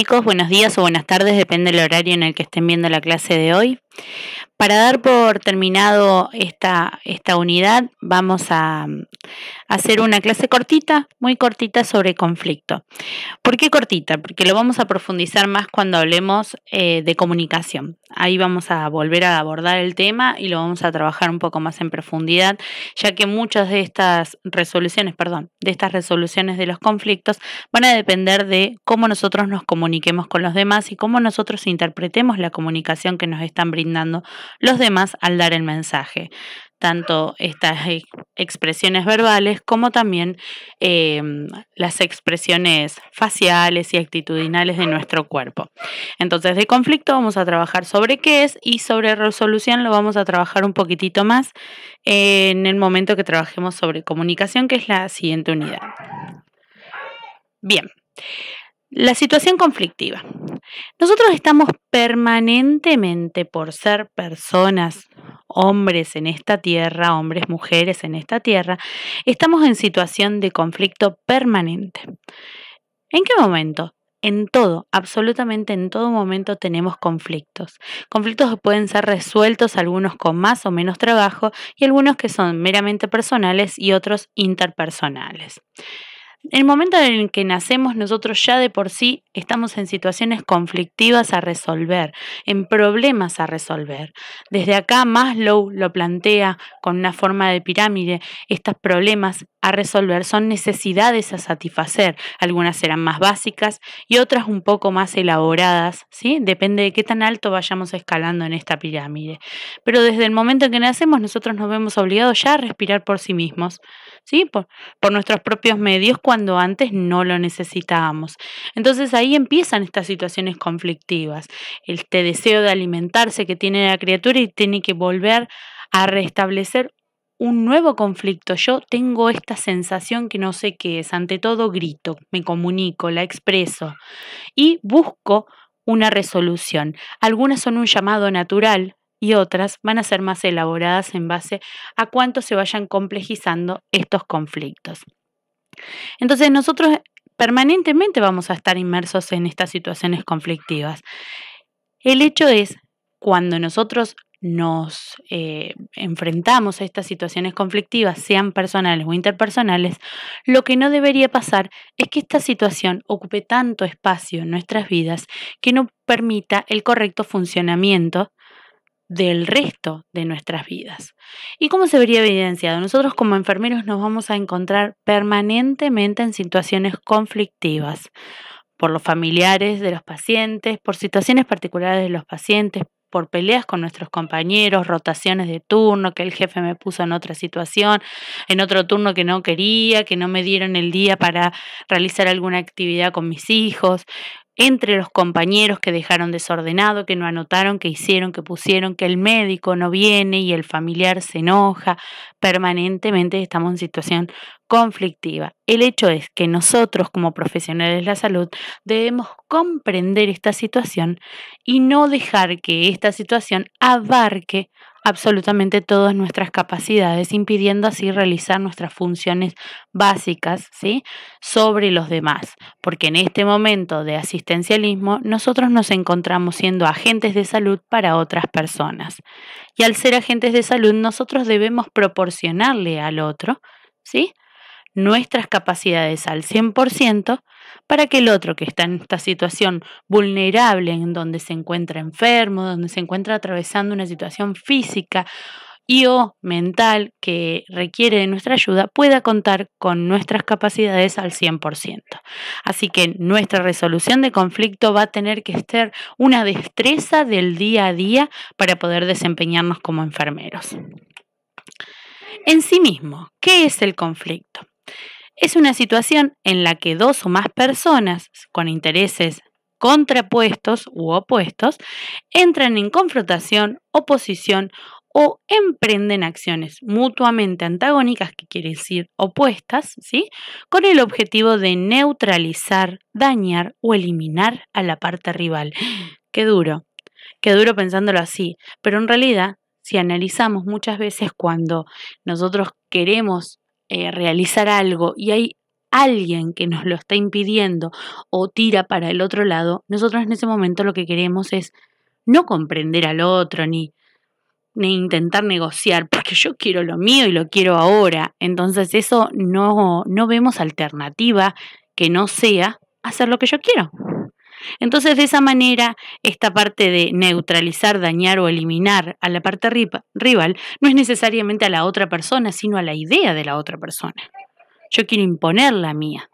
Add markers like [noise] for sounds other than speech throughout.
chicos, buenos días o buenas tardes, depende del horario en el que estén viendo la clase de hoy. Para dar por terminado esta, esta unidad, vamos a, mm, hacer una clase cortita, muy cortita sobre conflicto. ¿Por qué cortita? Porque lo vamos a profundizar más cuando hablemos eh, de comunicación. Ahí vamos a volver a abordar el tema y lo vamos a trabajar un poco más en profundidad, ya que muchas de estas resoluciones, perdón, de estas resoluciones de los conflictos van a depender de cómo nosotros nos comuniquemos con los demás y cómo nosotros interpretemos la comunicación que nos están brindando brindando los demás al dar el mensaje. Tanto estas e, expresiones verbales como también em, las expresiones faciales y actitudinales de nuestro cuerpo. Entonces, de conflicto vamos a trabajar sobre qué es y sobre resolución lo vamos a trabajar un poquitito más en el momento que trabajemos sobre comunicación, que es la siguiente unidad. Bien. La situación conflictiva. Nosotros estamos permanentemente por ser personas, hombres en esta tierra, hombres, mujeres en esta tierra, estamos en situación de conflicto permanente. ¿En qué momento? En todo, absolutamente en todo momento tenemos conflictos. Conflictos que pueden ser resueltos, algunos con más o menos trabajo, y algunos que son meramente personales y otros interpersonales. El momento en el que nacemos nosotros ya de por sí Estamos en situaciones conflictivas a resolver, en problemas a resolver. Desde acá Maslow lo plantea con una forma de pirámide. Estos problemas a resolver son necesidades a satisfacer. Algunas serán más básicas y otras un poco más elaboradas, ¿sí? Depende de qué tan alto vayamos escalando en esta pirámide. Pero desde el momento en que nacemos nosotros nos vemos obligados ya a respirar por sí mismos, ¿sí? Por, por nuestros propios medios cuando antes no lo necesitábamos. Entonces ahí empiezan estas situaciones conflictivas. Este deseo de alimentarse que tiene la criatura y tiene que volver a restablecer un nuevo conflicto. Yo tengo esta sensación que no sé qué es. Ante todo grito, me comunico, la expreso y busco una resolución. Algunas son un llamado natural y otras van a ser más elaboradas en base a cuánto se vayan complejizando estos conflictos. Entonces nosotros permanentemente vamos a estar inmersos en estas situaciones conflictivas. El hecho es, cuando nosotros nos eh, enfrentamos a estas situaciones conflictivas, sean personales o interpersonales, lo que no debería pasar es que esta situación ocupe tanto espacio en nuestras vidas que no permita el correcto funcionamiento del resto de nuestras vidas. ¿Y cómo se vería evidenciado? Nosotros como enfermeros nos vamos a encontrar permanentemente en situaciones conflictivas, por los familiares de los pacientes, por situaciones particulares de los pacientes, por peleas con nuestros compañeros, rotaciones de turno, que el jefe me puso en otra situación, en otro turno que no quería, que no me dieron el día para realizar alguna actividad con mis hijos entre los compañeros que dejaron desordenado, que no anotaron, que hicieron, que pusieron, que el médico no viene y el familiar se enoja, permanentemente estamos en situación conflictiva. El hecho es que nosotros como profesionales de la salud debemos comprender esta situación y no dejar que esta situación abarque absolutamente todas nuestras capacidades, impidiendo así realizar nuestras funciones básicas ¿sí? sobre los demás, porque en este momento de asistencialismo nosotros nos encontramos siendo agentes de salud para otras personas. Y al ser agentes de salud nosotros debemos proporcionarle al otro ¿sí? nuestras capacidades al 100% para que el otro que está en esta situación vulnerable, en donde se encuentra enfermo, donde se encuentra atravesando una situación física y o mental que requiere de nuestra ayuda, pueda contar con nuestras capacidades al 100%. Así que nuestra resolución de conflicto va a tener que ser una destreza del día a día para poder desempeñarnos como enfermeros. En sí mismo, ¿qué es el conflicto? es una situación en la que dos o más personas con intereses contrapuestos u opuestos entran en confrontación, oposición o emprenden acciones mutuamente antagónicas, que quiere decir opuestas, ¿sí? con el objetivo de neutralizar, dañar o eliminar a la parte rival. [gasps] Qué duro, qué duro pensándolo así, pero en realidad, si analizamos muchas veces cuando nosotros queremos eh, realizar algo y hay alguien que nos lo está impidiendo o tira para el otro lado, nosotros en ese momento lo que queremos es no comprender al otro ni, ni intentar negociar, porque yo quiero lo mío y lo quiero ahora. Entonces eso no, no vemos alternativa que no sea hacer lo que yo quiero. Entonces, de esa manera, esta parte de neutralizar, dañar o eliminar a la parte rival no es necesariamente a la otra persona, sino a la idea de la otra persona. Yo quiero imponer la mía,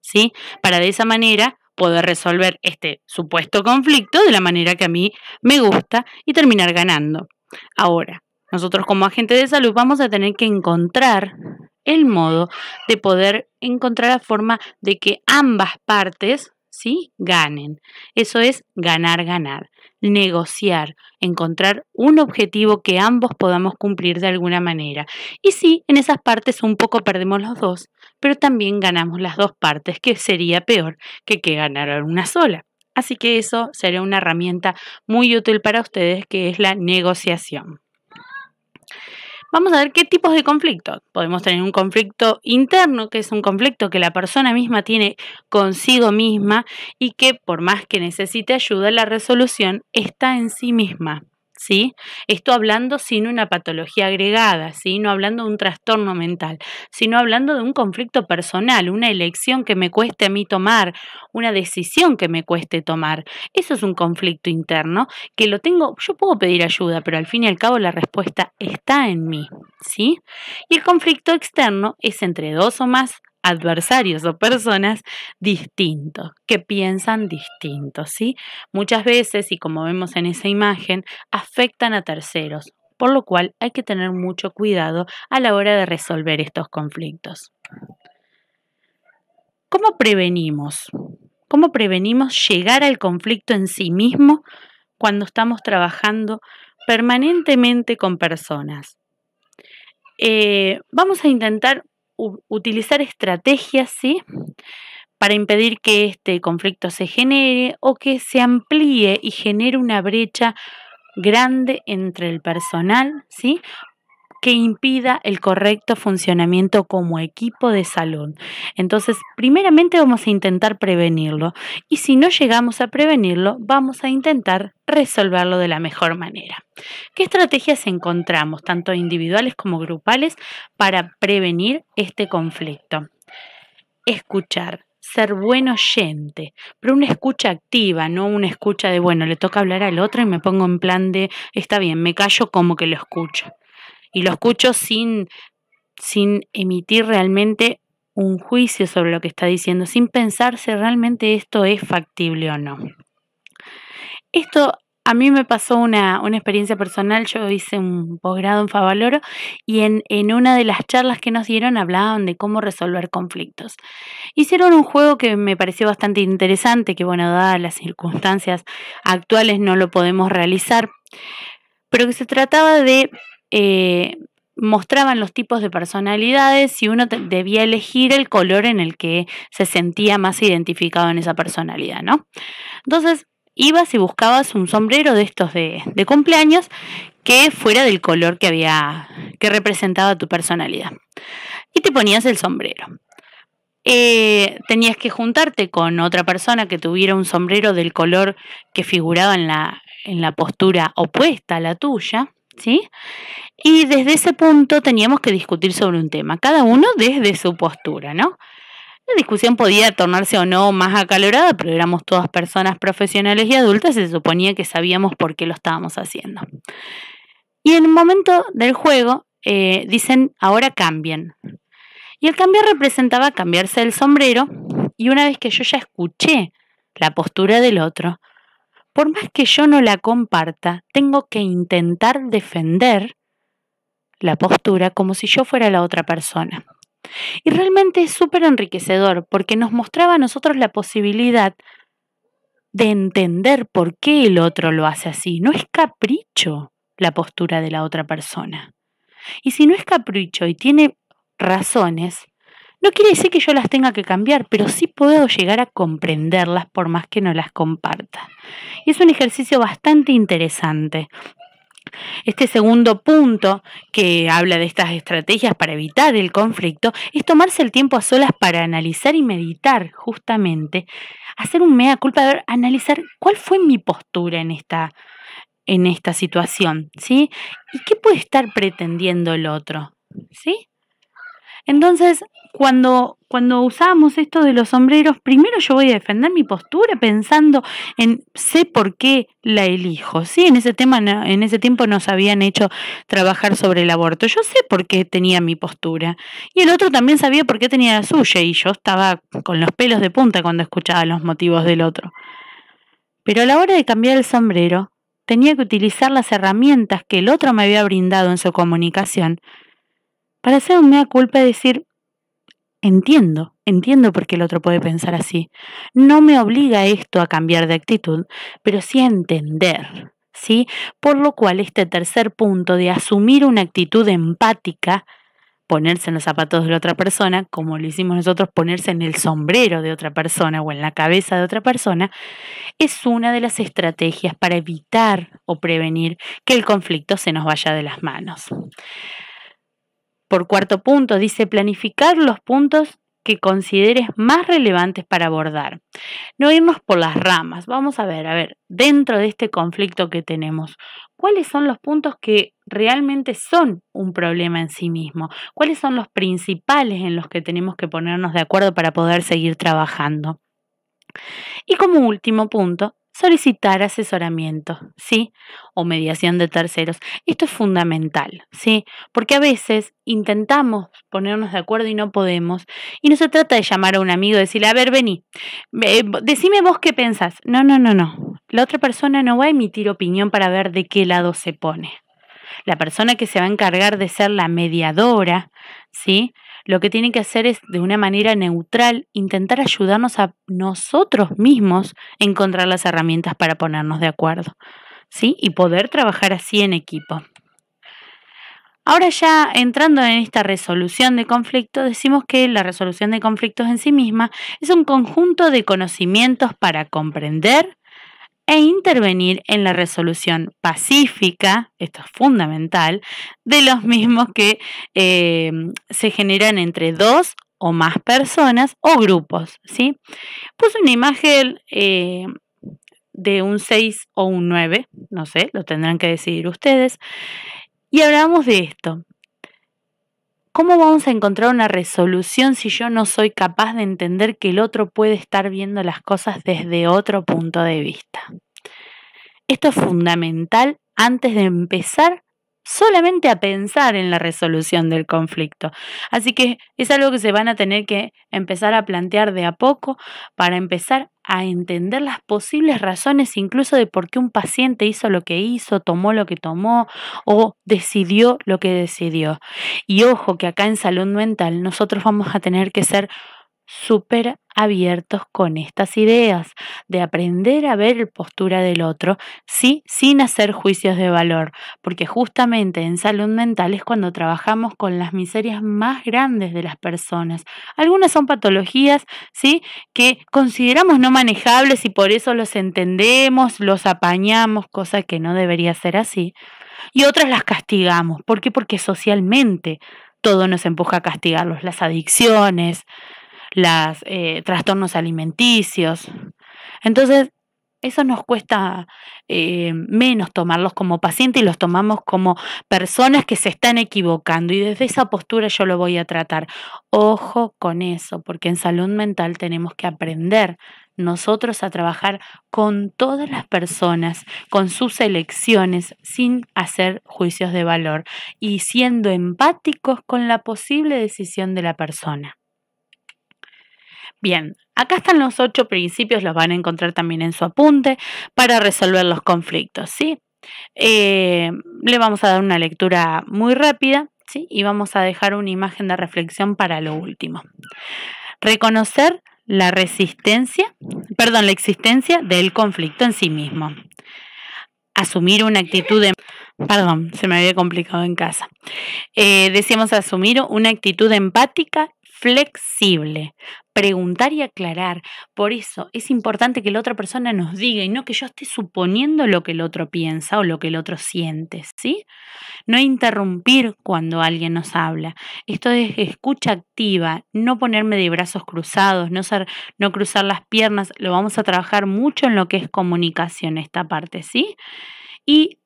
¿sí? Para de esa manera poder resolver este supuesto conflicto de la manera que a mí me gusta y terminar ganando. Ahora, nosotros como agente de salud vamos a tener que encontrar el modo de poder encontrar la forma de que ambas partes ¿sí? Ganen. Eso es ganar, ganar, negociar, encontrar un objetivo que ambos podamos cumplir de alguna manera. Y sí, en esas partes un poco perdemos los dos, pero también ganamos las dos partes, que sería peor que que ganar una sola. Así que eso será una herramienta muy útil para ustedes, que es la negociación. Vamos a ver qué tipos de conflictos. Podemos tener un conflicto interno, que es un conflicto que la persona misma tiene consigo misma y que por más que necesite ayuda, la resolución está en sí misma. ¿sí? Esto hablando sin una patología agregada, ¿sí? No hablando de un trastorno mental, sino hablando de un conflicto personal, una elección que me cueste a mí tomar, una decisión que me cueste tomar. Eso es un conflicto interno que lo tengo, yo puedo pedir ayuda, pero al fin y al cabo la respuesta está en mí, ¿sí? Y el conflicto externo es entre dos o más adversarios o personas distintos, que piensan distintos, ¿sí? Muchas veces, y como vemos en esa imagen, afectan a terceros, por lo cual hay que tener mucho cuidado a la hora de resolver estos conflictos. ¿Cómo prevenimos? ¿Cómo prevenimos llegar al conflicto en sí mismo cuando estamos trabajando permanentemente con personas? Eh, vamos a intentar utilizar estrategias, ¿sí? para impedir que este conflicto se genere o que se amplíe y genere una brecha grande entre el personal, ¿sí? que impida el correcto funcionamiento como equipo de salud. Entonces, primeramente vamos a intentar prevenirlo y si no llegamos a prevenirlo, vamos a intentar resolverlo de la mejor manera. ¿Qué estrategias encontramos, tanto individuales como grupales, para prevenir este conflicto? Escuchar ser buen oyente, pero una escucha activa, no una escucha de, bueno, le toca hablar al otro y me pongo en plan de, está bien, me callo como que lo escucho y lo escucho sin, sin emitir realmente un juicio sobre lo que está diciendo, sin pensar si realmente esto es factible o no. Esto a mí me pasó una, experiencia personal, yo hice un posgrado en Favaloro y en, en, una de las charlas que nos dieron hablaban de cómo resolver conflictos. Hicieron un juego que me pareció bastante interesante, que bueno, dadas las circunstancias actuales no lo podemos realizar, pero que se trataba de eh, mostraban los tipos de personalidades y uno debía elegir el color en el que se sentía más identificado en esa personalidad, ¿no? Entonces, ibas y buscabas un sombrero de estos de, cumpleaños que fuera del color que había, que representaba tu personalidad. Y te ponías el sombrero. Eh, tenías que juntarte con otra persona que tuviera un sombrero del color que figuraba en la postura opuesta a la tuya. Y desde ese punto teníamos que discutir sobre un tema, cada uno desde su postura, ¿no? La discusión podía tornarse o no más acalorada, pero éramos todas personas profesionales y adultas, se suponía que sabíamos por qué lo estábamos haciendo. Y en el momento del juego eh, dicen, ahora cambien. Y el cambio representaba cambiarse el sombrero y una vez que yo ya escuché la postura del otro, por más que yo no la comparta, tengo que intentar defender la postura como si yo fuera la otra persona. Y realmente es súper enriquecedor porque nos mostraba a nosotros la posibilidad de entender por qué el otro lo hace así. No es capricho la postura de la otra persona. Y si no es capricho y tiene razones, no quiere decir que yo las tenga que cambiar, pero sí puedo llegar a comprenderlas por más que no las comparta. Y es un ejercicio bastante interesante. Este segundo punto que habla de estas estrategias para evitar el conflicto es tomarse el tiempo a solas para analizar y meditar justamente, hacer un mea culpa, ver, analizar cuál fue mi postura en esta en esta situación, ¿sí? ¿Y qué puede estar pretendiendo el otro? ¿Sí? Entonces, cuando, cuando usábamos esto de los sombreros, primero yo voy a defender mi postura pensando en sé por qué la elijo. Sí, en ese tema, en ese tiempo nos habían hecho trabajar sobre el aborto. Yo sé por qué tenía mi postura. Y el otro también sabía por qué tenía la suya, y yo estaba con los pelos de punta cuando escuchaba los motivos del otro. Pero a la hora de cambiar el sombrero, tenía que utilizar las herramientas que el otro me había brindado en su comunicación para hacerme a culpa y decir, Entiendo, entiendo por qué el otro puede pensar así. No me obliga esto a cambiar de actitud, pero sí a entender, ¿sí? Por lo cual este tercer punto de asumir una actitud empática, ponerse en los zapatos de la otra persona, como lo hicimos nosotros, ponerse en el sombrero de otra persona o en la cabeza de otra persona, es una de las estrategias para evitar o prevenir que el conflicto se nos vaya de las manos. Por cuarto punto, dice planificar los puntos que consideres más relevantes para abordar. No irnos por las ramas. Vamos a ver, a ver, dentro de este conflicto que tenemos, ¿cuáles son los puntos que realmente son un problema en sí mismo? ¿Cuáles son los principales en los que tenemos que ponernos de acuerdo para poder seguir trabajando? Y como último punto, solicitar asesoramiento, ¿sí? O mediación de terceros. Esto es fundamental, ¿sí? Porque a veces intentamos ponernos de acuerdo y no podemos. Y no se trata de llamar a un amigo y decirle, a ver, vení, eh, decime vos qué pensás. No, no, no, no. La otra persona no va a emitir opinión para ver de qué lado se pone. La persona que se va a encargar de ser la mediadora, ¿sí? lo que tiene que hacer es, de una manera neutral, intentar ayudarnos a nosotros mismos a encontrar las herramientas para ponernos de acuerdo, ¿sí? Y poder trabajar así en equipo. Ahora ya entrando en esta resolución de conflictos, decimos que la resolución de conflictos en sí misma es un conjunto de conocimientos para comprender, e intervenir en la resolución pacífica, esto es fundamental, de los mismos que eh, se generan entre dos o más personas o grupos. ¿sí? Puse una imagen eh, de un 6 o un 9, no sé, lo tendrán que decidir ustedes, y hablamos de esto. ¿Cómo vamos a encontrar una resolución si yo no soy capaz de entender que el otro puede estar viendo las cosas desde otro punto de vista? Esto es fundamental antes de empezar solamente a pensar en la resolución del conflicto. Así que es algo que se van a tener que empezar a plantear de a poco para empezar a entender las posibles razones incluso de por qué un paciente hizo lo que hizo, tomó lo que tomó o decidió lo que decidió. Y ojo que acá en salud mental nosotros vamos a tener que ser súper abiertos con estas ideas, de aprender a ver la postura del otro, sí, sin hacer juicios de valor, porque justamente en salud mental es cuando trabajamos con las miserias más grandes de las personas. Algunas son patologías, sí, que consideramos no manejables y por eso los entendemos, los apañamos, cosa que no debería ser así. Y otras las castigamos, ¿por qué? Porque socialmente todo nos empuja a castigarlos, las adicciones, los eh, trastornos alimenticios. Entonces, eso nos cuesta eh, menos tomarlos como pacientes y los tomamos como personas que se están equivocando y desde esa postura yo lo voy a tratar. Ojo con eso, porque en salud mental tenemos que aprender nosotros a trabajar con todas las personas, con sus elecciones, sin hacer juicios de valor y siendo empáticos con la posible decisión de la persona. Bien, acá están los ocho principios, los van a encontrar también en su apunte para resolver los conflictos, ¿sí? Eh, le vamos a dar una lectura muy rápida, ¿sí? Y vamos a dejar una imagen de reflexión para lo último. Reconocer la resistencia, perdón, la existencia del conflicto en sí mismo. Asumir una actitud de... Perdón, se me había complicado en casa. Eh, decíamos asumir una actitud empática flexible, preguntar y aclarar. Por eso es importante que la otra persona nos diga y no que yo esté suponiendo lo que el otro piensa o lo que el otro siente, ¿sí? No interrumpir cuando alguien nos habla. Esto es escucha activa, no ponerme de brazos cruzados, no, ser, no cruzar las piernas. Lo vamos a trabajar mucho en lo que es comunicación, esta parte, ¿sí? Y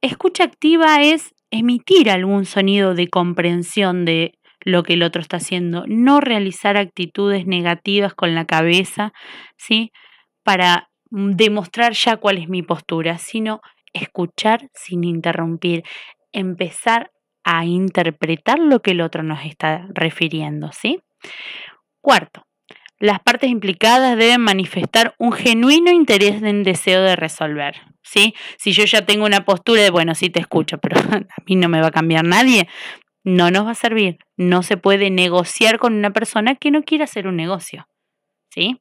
escucha activa es emitir algún sonido de comprensión de lo que el otro está haciendo, no realizar actitudes negativas con la cabeza, ¿sí? Para mm, demostrar ya cuál es mi postura, sino escuchar sin interrumpir, empezar a interpretar lo que el otro nos está refiriendo, ¿sí? Cuarto, las partes implicadas deben manifestar un genuino interés en deseo de resolver. ¿sí? Si yo ya tengo una postura de, bueno, sí te escucho, pero [laughs] a mí no me va a cambiar nadie, no nos va a servir. No se puede negociar con una persona que no quiera hacer un negocio. ¿Sí?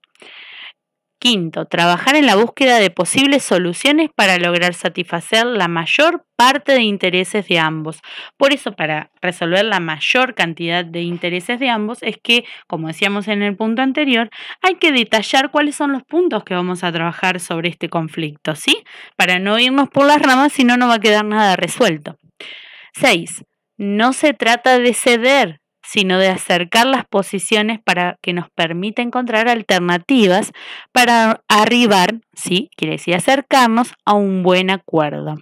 Quinto, trabajar en la búsqueda de posibles soluciones para lograr satisfacer la mayor parte de intereses de ambos. Por eso, para resolver la mayor cantidad de intereses de ambos, es que, como decíamos en el punto anterior, hay que detallar cuáles son los puntos que vamos a trabajar sobre este conflicto, ¿sí? Para no irnos por las ramas, si no, no va a quedar nada resuelto. seis no se trata de ceder, sino de acercar las posiciones para que nos permita encontrar alternativas para arribar, sí, quiere decir acercamos a un buen acuerdo.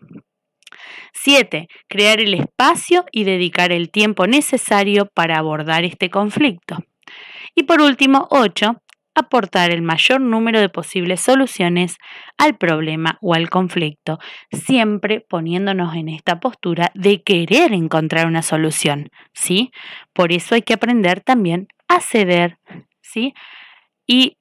Siete, Crear el espacio y dedicar el tiempo necesario para abordar este conflicto. Y por último, ocho aportar el mayor número de posibles soluciones al problema o al conflicto, siempre poniéndonos en esta postura de querer encontrar una solución, ¿sí? Por eso hay que aprender también a ceder, ¿sí? Y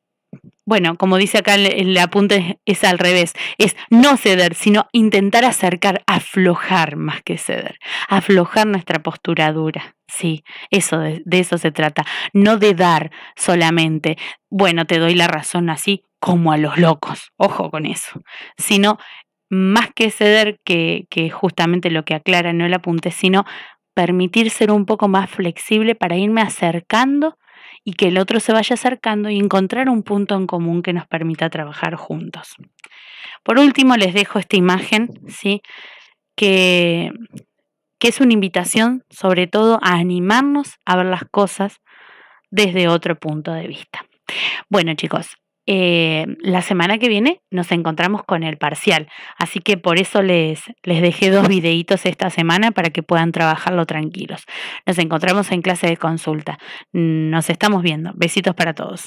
bueno, como dice acá el, apunte es al revés, es no ceder, sino intentar acercar, aflojar más que ceder, aflojar nuestra postura dura, Sí, eso de, eso se trata, no de dar solamente, bueno, te doy la razón así como a los locos, ojo con eso, sino más que ceder, que, que justamente lo que aclara no el apunte, sino permitir ser un poco más flexible para irme acercando y que el otro se vaya acercando y encontrar un punto en común que nos permita trabajar juntos. Por último, les dejo esta imagen, ¿sí? Que, que es una invitación sobre todo a animarnos a ver las cosas desde otro punto de vista. Bueno chicos, eh, la semana que viene nos encontramos con el parcial, así que por eso les, les dejé dos videitos esta semana para que puedan trabajarlo tranquilos. Nos encontramos en clase de consulta. Nos estamos viendo. Besitos para todos.